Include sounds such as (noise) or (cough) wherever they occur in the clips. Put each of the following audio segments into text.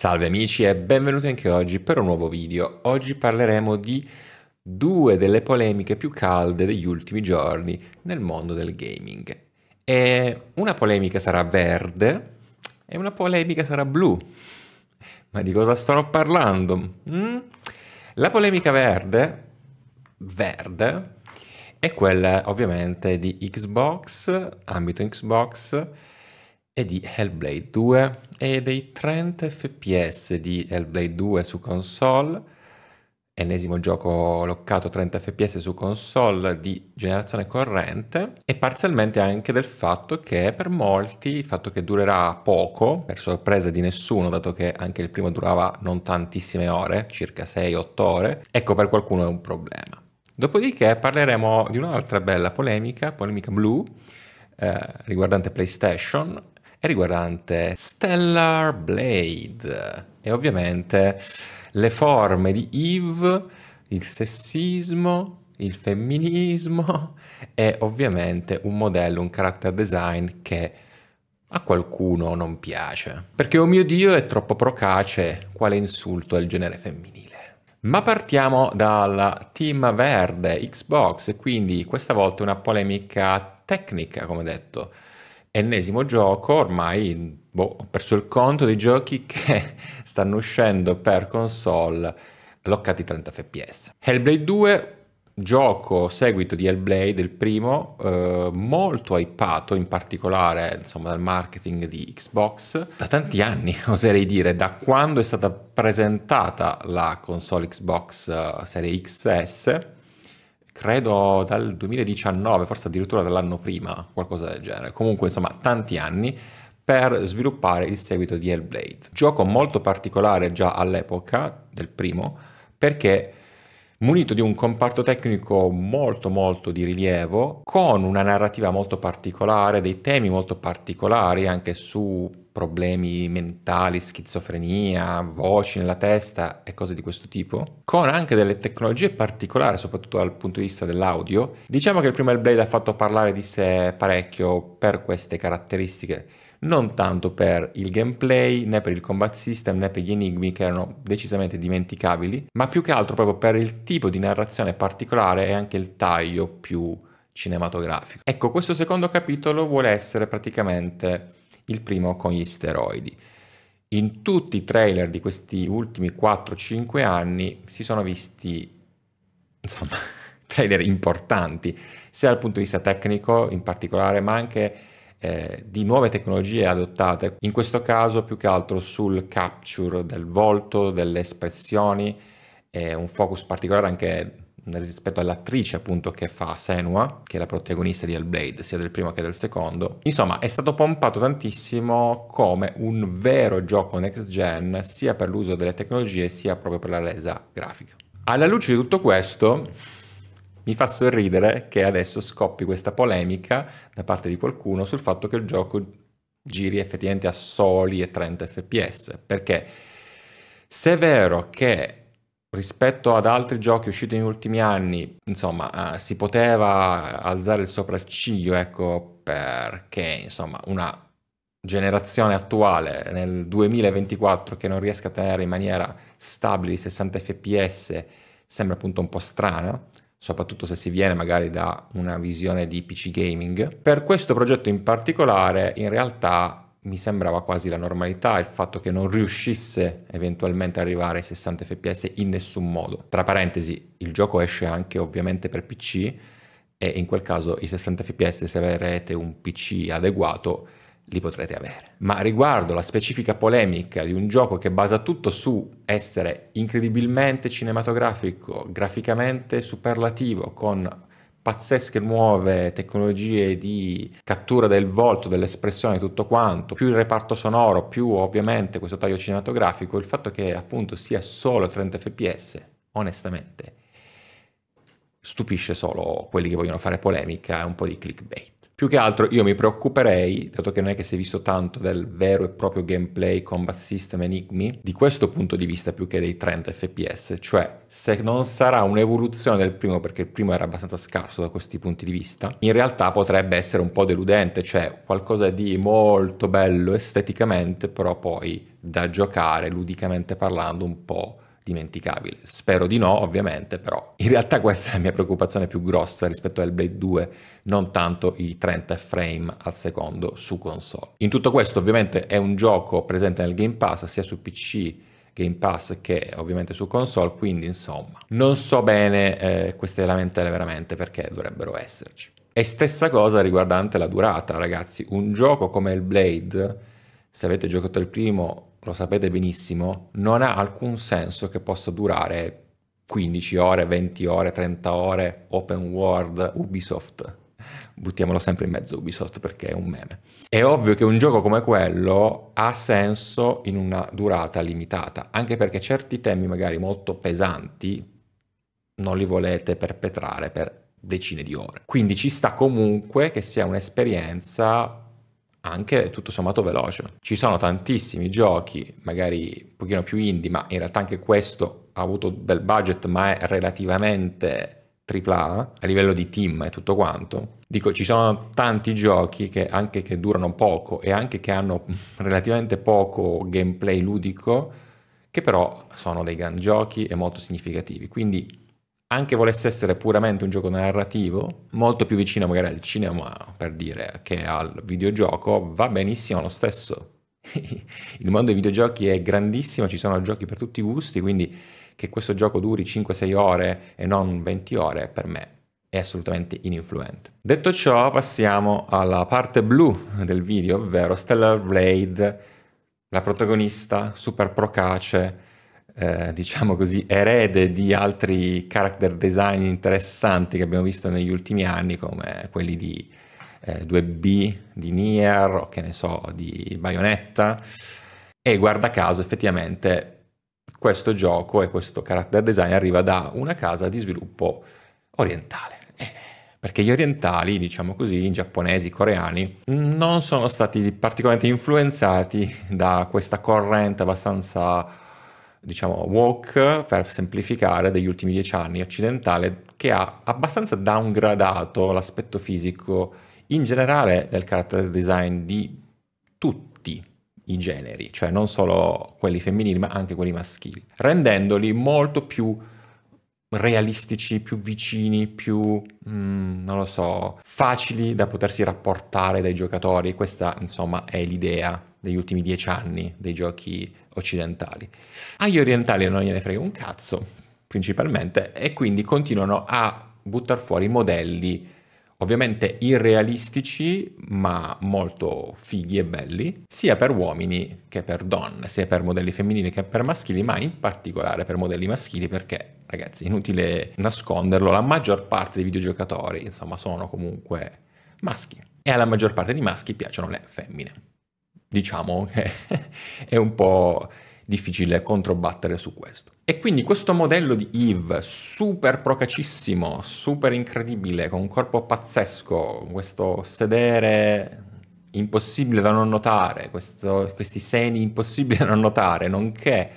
Salve amici e benvenuti anche oggi per un nuovo video. Oggi parleremo di due delle polemiche più calde degli ultimi giorni nel mondo del gaming. E una polemica sarà verde e una polemica sarà blu. Ma di cosa sto parlando? Mm? La polemica verde, verde, è quella ovviamente di Xbox, ambito Xbox, e di Hellblade 2 e dei 30 fps di Hellblade 2 su console, ennesimo gioco loccato 30 fps su console di generazione corrente e parzialmente anche del fatto che per molti il fatto che durerà poco, per sorpresa di nessuno, dato che anche il primo durava non tantissime ore, circa 6-8 ore, ecco per qualcuno è un problema. Dopodiché parleremo di un'altra bella polemica, polemica blu, eh, riguardante PlayStation è riguardante Stellar Blade e ovviamente le forme di Eve, il sessismo, il femminismo e ovviamente un modello, un character design che a qualcuno non piace. Perché oh mio dio è troppo procace, quale insulto al genere femminile. Ma partiamo dalla team verde Xbox, quindi questa volta una polemica tecnica, come detto ennesimo gioco, ormai boh, ho perso il conto dei giochi (laughs) che stanno uscendo per console bloccati 30 fps. Hellblade 2, gioco seguito di Hellblade, il primo, eh, molto hypato in particolare insomma, dal marketing di Xbox, da tanti anni (laughs) oserei dire, da quando è stata presentata la console Xbox eh, serie XS credo dal 2019, forse addirittura dall'anno prima, qualcosa del genere. Comunque, insomma, tanti anni per sviluppare il seguito di Hellblade. Gioco molto particolare già all'epoca del primo, perché munito di un comparto tecnico molto molto di rilievo, con una narrativa molto particolare, dei temi molto particolari anche su problemi mentali, schizofrenia, voci nella testa e cose di questo tipo, con anche delle tecnologie particolari, soprattutto dal punto di vista dell'audio. Diciamo che il primo Hellblade ha fatto parlare di sé parecchio per queste caratteristiche, non tanto per il gameplay, né per il combat system, né per gli enigmi che erano decisamente dimenticabili, ma più che altro proprio per il tipo di narrazione particolare e anche il taglio più cinematografico. Ecco, questo secondo capitolo vuole essere praticamente il primo con gli steroidi. In tutti i trailer di questi ultimi 4-5 anni si sono visti, insomma, (laughs) trailer importanti, sia dal punto di vista tecnico in particolare, ma anche eh, di nuove tecnologie adottate, in questo caso più che altro sul capture del volto, delle espressioni, eh, un focus particolare anche rispetto all'attrice appunto che fa Senua, che è la protagonista di Hellblade, sia del primo che del secondo. Insomma, è stato pompato tantissimo come un vero gioco next gen, sia per l'uso delle tecnologie sia proprio per la resa grafica. Alla luce di tutto questo, mi fa sorridere che adesso scoppi questa polemica da parte di qualcuno sul fatto che il gioco giri effettivamente a soli e 30 fps, perché se è vero che rispetto ad altri giochi usciti negli ultimi anni, insomma, eh, si poteva alzare il sopracciglio, ecco, perché, insomma, una generazione attuale nel 2024 che non riesca a tenere in maniera stabile i 60 fps sembra appunto un po' strana, soprattutto se si viene magari da una visione di PC gaming. Per questo progetto in particolare, in realtà mi sembrava quasi la normalità il fatto che non riuscisse eventualmente ad arrivare ai 60 fps in nessun modo. Tra parentesi, il gioco esce anche ovviamente per PC e in quel caso i 60 fps se avrete un PC adeguato li potrete avere. Ma riguardo la specifica polemica di un gioco che basa tutto su essere incredibilmente cinematografico, graficamente superlativo, con pazzesche nuove tecnologie di cattura del volto, dell'espressione, tutto quanto, più il reparto sonoro, più ovviamente questo taglio cinematografico, il fatto che appunto sia solo 30 fps, onestamente, stupisce solo quelli che vogliono fare polemica e un po' di clickbait. Più che altro io mi preoccuperei, dato che non è che si è visto tanto del vero e proprio gameplay, combat system, enigmi, di questo punto di vista più che dei 30 fps, cioè se non sarà un'evoluzione del primo, perché il primo era abbastanza scarso da questi punti di vista, in realtà potrebbe essere un po' deludente, cioè qualcosa di molto bello esteticamente, però poi da giocare ludicamente parlando un po' dimenticabile. Spero di no, ovviamente, però in realtà questa è la mia preoccupazione più grossa rispetto a Hellblade 2, non tanto i 30 frame al secondo su console. In tutto questo, ovviamente, è un gioco presente nel Game Pass sia su PC Game Pass che ovviamente su console, quindi insomma, non so bene eh, queste lamentele veramente perché dovrebbero esserci. E stessa cosa riguardante la durata, ragazzi, un gioco come il Blade, se avete giocato il primo lo sapete benissimo, non ha alcun senso che possa durare 15 ore, 20 ore, 30 ore, open world, Ubisoft. Buttiamolo sempre in mezzo Ubisoft perché è un meme. È ovvio che un gioco come quello ha senso in una durata limitata, anche perché certi temi magari molto pesanti non li volete perpetrare per decine di ore. Quindi ci sta comunque che sia un'esperienza anche tutto sommato veloce. Ci sono tantissimi giochi, magari un pochino più indie, ma in realtà anche questo ha avuto del budget, ma è relativamente AAA a livello di team e tutto quanto. Dico, ci sono tanti giochi che anche che durano poco e anche che hanno (laughs) relativamente poco gameplay ludico, che però sono dei gran giochi e molto significativi. Quindi anche volesse essere puramente un gioco narrativo, molto più vicino magari al cinema, per dire, che al videogioco, va benissimo lo stesso. (laughs) Il mondo dei videogiochi è grandissimo, ci sono giochi per tutti i gusti, quindi che questo gioco duri 5-6 ore e non 20 ore, per me è assolutamente ininfluente. Detto ciò, passiamo alla parte blu del video, ovvero Stellar Blade, la protagonista super procace, eh, diciamo così, erede di altri character design interessanti che abbiamo visto negli ultimi anni, come quelli di eh, 2B, di Nier, o che ne so, di Bayonetta. E guarda caso, effettivamente, questo gioco e questo character design arriva da una casa di sviluppo orientale. Eh, perché gli orientali, diciamo così, i giapponesi, i coreani, non sono stati particolarmente influenzati da questa corrente abbastanza diciamo, woke, per semplificare, degli ultimi dieci anni, occidentale, che ha abbastanza downgradato l'aspetto fisico in generale del character design di tutti i generi, cioè non solo quelli femminili, ma anche quelli maschili, rendendoli molto più realistici, più vicini, più, mm, non lo so, facili da potersi rapportare dai giocatori. Questa, insomma, è l'idea degli ultimi dieci anni dei giochi occidentali. Agli orientali non gliene frega un cazzo, principalmente, e quindi continuano a buttare fuori modelli ovviamente irrealistici ma molto fighi e belli, sia per uomini che per donne, sia per modelli femminili che per maschili, ma in particolare per modelli maschili perché, ragazzi, inutile nasconderlo, la maggior parte dei videogiocatori, insomma, sono comunque maschi e alla maggior parte dei maschi piacciono le femmine. Diciamo che (laughs) è un po' difficile controbattere su questo. E quindi questo modello di Eve, super procacissimo, super incredibile, con un corpo pazzesco, questo sedere impossibile da non notare, questo, questi seni impossibili da non notare, nonché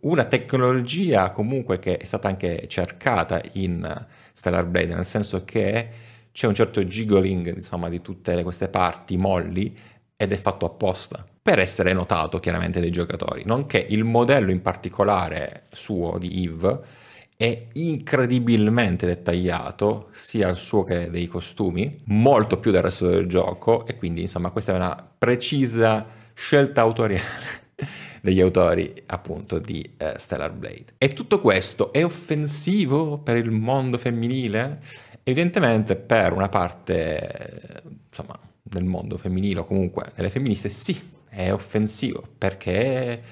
una tecnologia comunque che è stata anche cercata in Stellar Blade, nel senso che c'è un certo jiggling insomma, di tutte queste parti molli ed è fatto apposta per essere notato chiaramente dai giocatori, nonché il modello in particolare suo di Yves è incredibilmente dettagliato sia il suo che dei costumi, molto più del resto del gioco e quindi insomma questa è una precisa scelta autoriale (laughs) degli autori appunto di eh, Stellar Blade. E tutto questo è offensivo per il mondo femminile? Evidentemente per una parte insomma, del mondo femminile o comunque delle femministe sì, è offensivo. Perché?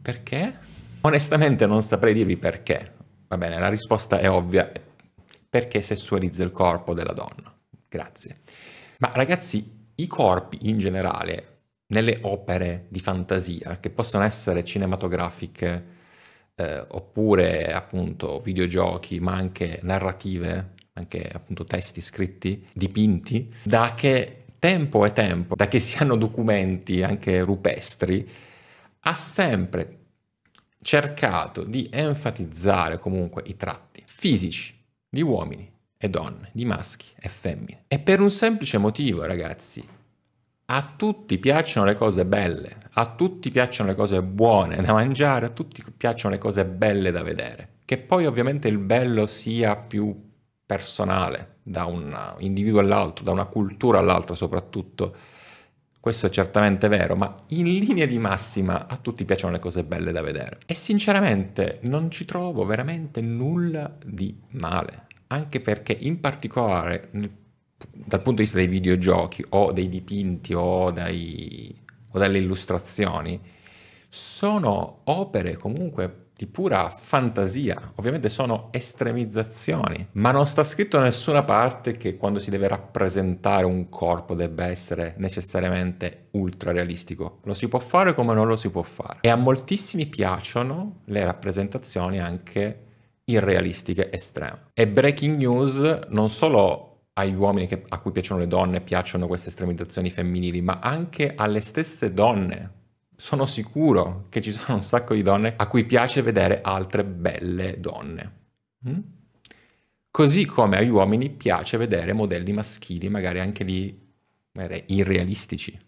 Perché? Onestamente non saprei dirvi perché. Va bene, la risposta è ovvia. Perché sessualizza il corpo della donna? Grazie. Ma ragazzi, i corpi in generale, nelle opere di fantasia, che possono essere cinematografiche, eh, oppure appunto videogiochi, ma anche narrative, anche appunto testi scritti, dipinti, da che tempo e tempo, da che siano documenti anche rupestri, ha sempre cercato di enfatizzare comunque i tratti fisici di uomini e donne, di maschi e femmine. E per un semplice motivo, ragazzi, a tutti piacciono le cose belle, a tutti piacciono le cose buone da mangiare, a tutti piacciono le cose belle da vedere. Che poi ovviamente il bello sia più personale, da un individuo all'altro, da una cultura all'altra soprattutto. Questo è certamente vero, ma in linea di massima a tutti piacciono le cose belle da vedere. E sinceramente non ci trovo veramente nulla di male, anche perché in particolare dal punto di vista dei videogiochi o dei dipinti o, dai, o dalle illustrazioni, sono opere comunque di pura fantasia, ovviamente sono estremizzazioni, ma non sta scritto da nessuna parte che quando si deve rappresentare un corpo debba essere necessariamente ultra realistico. Lo si può fare come non lo si può fare. E a moltissimi piacciono le rappresentazioni anche irrealistiche estreme. E breaking news non solo agli uomini che, a cui piacciono le donne piacciono queste estremizzazioni femminili, ma anche alle stesse donne sono sicuro che ci sono un sacco di donne a cui piace vedere altre belle donne. Mm? Così come agli uomini piace vedere modelli maschili, magari anche lì irrealistici,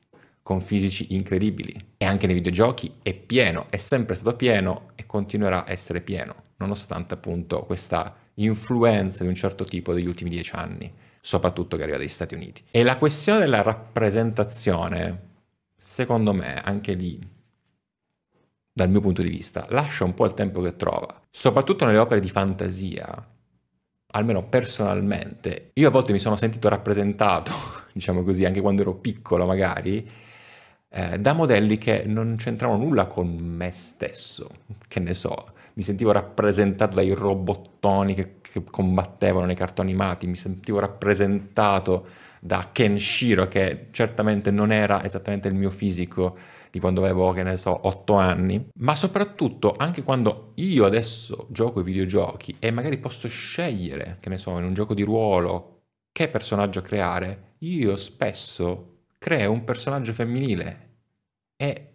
con fisici incredibili. E anche nei videogiochi è pieno, è sempre stato pieno e continuerà a essere pieno, nonostante appunto questa influenza di un certo tipo degli ultimi dieci anni, soprattutto che arriva dagli Stati Uniti. E la questione della rappresentazione secondo me anche lì, dal mio punto di vista, lascia un po' il tempo che trova, soprattutto nelle opere di fantasia, almeno personalmente, io a volte mi sono sentito rappresentato, (laughs) diciamo così, anche quando ero piccolo magari, eh, da modelli che non c'entravano nulla con me stesso, che ne so, mi sentivo rappresentato dai robottoni che, che combattevano nei cartoni animati, mi sentivo rappresentato da Kenshiro che certamente non era esattamente il mio fisico di quando avevo, che ne so, otto anni, ma soprattutto anche quando io adesso gioco i videogiochi e magari posso scegliere, che ne so, in un gioco di ruolo che personaggio creare, io spesso creo un personaggio femminile e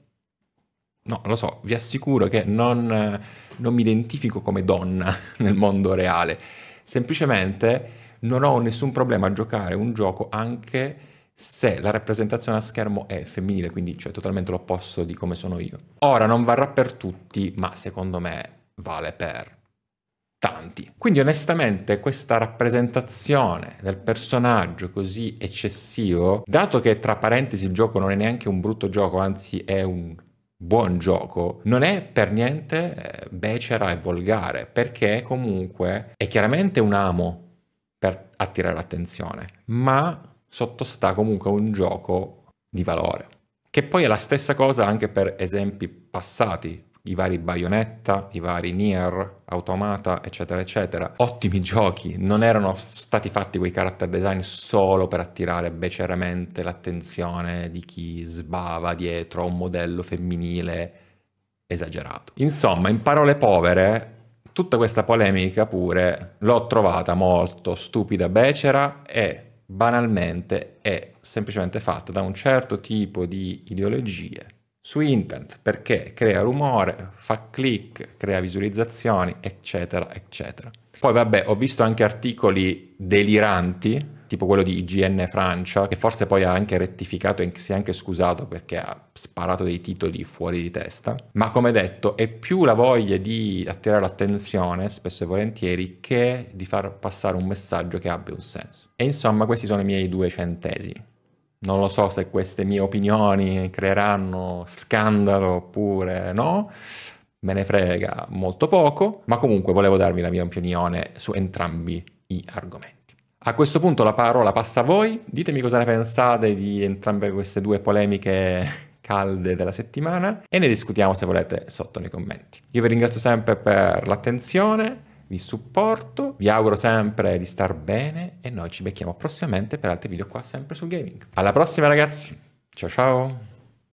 No, lo so, vi assicuro che non, non mi identifico come donna (laughs) nel mondo reale. Semplicemente non ho nessun problema a giocare un gioco anche se la rappresentazione a schermo è femminile, quindi cioè totalmente l'opposto di come sono io. Ora non varrà per tutti, ma secondo me vale per tanti. Quindi onestamente questa rappresentazione del personaggio così eccessivo, dato che tra parentesi il gioco non è neanche un brutto gioco, anzi è un buon gioco non è per niente eh, becera e volgare perché comunque è chiaramente un amo per attirare l'attenzione ma sottostà comunque a un gioco di valore che poi è la stessa cosa anche per esempi passati i vari Bayonetta, i vari Nier, Automata, eccetera, eccetera. Ottimi giochi, non erano stati fatti quei character design solo per attirare beceramente l'attenzione di chi sbava dietro a un modello femminile esagerato. Insomma, in parole povere, tutta questa polemica pure l'ho trovata molto stupida, becera e banalmente è semplicemente fatta da un certo tipo di ideologie su internet perché crea rumore, fa click, crea visualizzazioni, eccetera, eccetera. Poi vabbè, ho visto anche articoli deliranti, tipo quello di IGN Francia, che forse poi ha anche rettificato e si è anche scusato perché ha sparato dei titoli fuori di testa. Ma come detto, è più la voglia di attirare l'attenzione, spesso e volentieri, che di far passare un messaggio che abbia un senso. E insomma, questi sono i miei due centesimi non lo so se queste mie opinioni creeranno scandalo oppure no, me ne frega molto poco, ma comunque volevo darvi la mia opinione su entrambi gli argomenti. A questo punto la parola passa a voi, ditemi cosa ne pensate di entrambe queste due polemiche calde della settimana e ne discutiamo se volete sotto nei commenti. Io vi ringrazio sempre per l'attenzione, vi supporto, vi auguro sempre di star bene e noi ci becchiamo prossimamente per altri video qua sempre sul gaming. Alla prossima ragazzi, ciao ciao!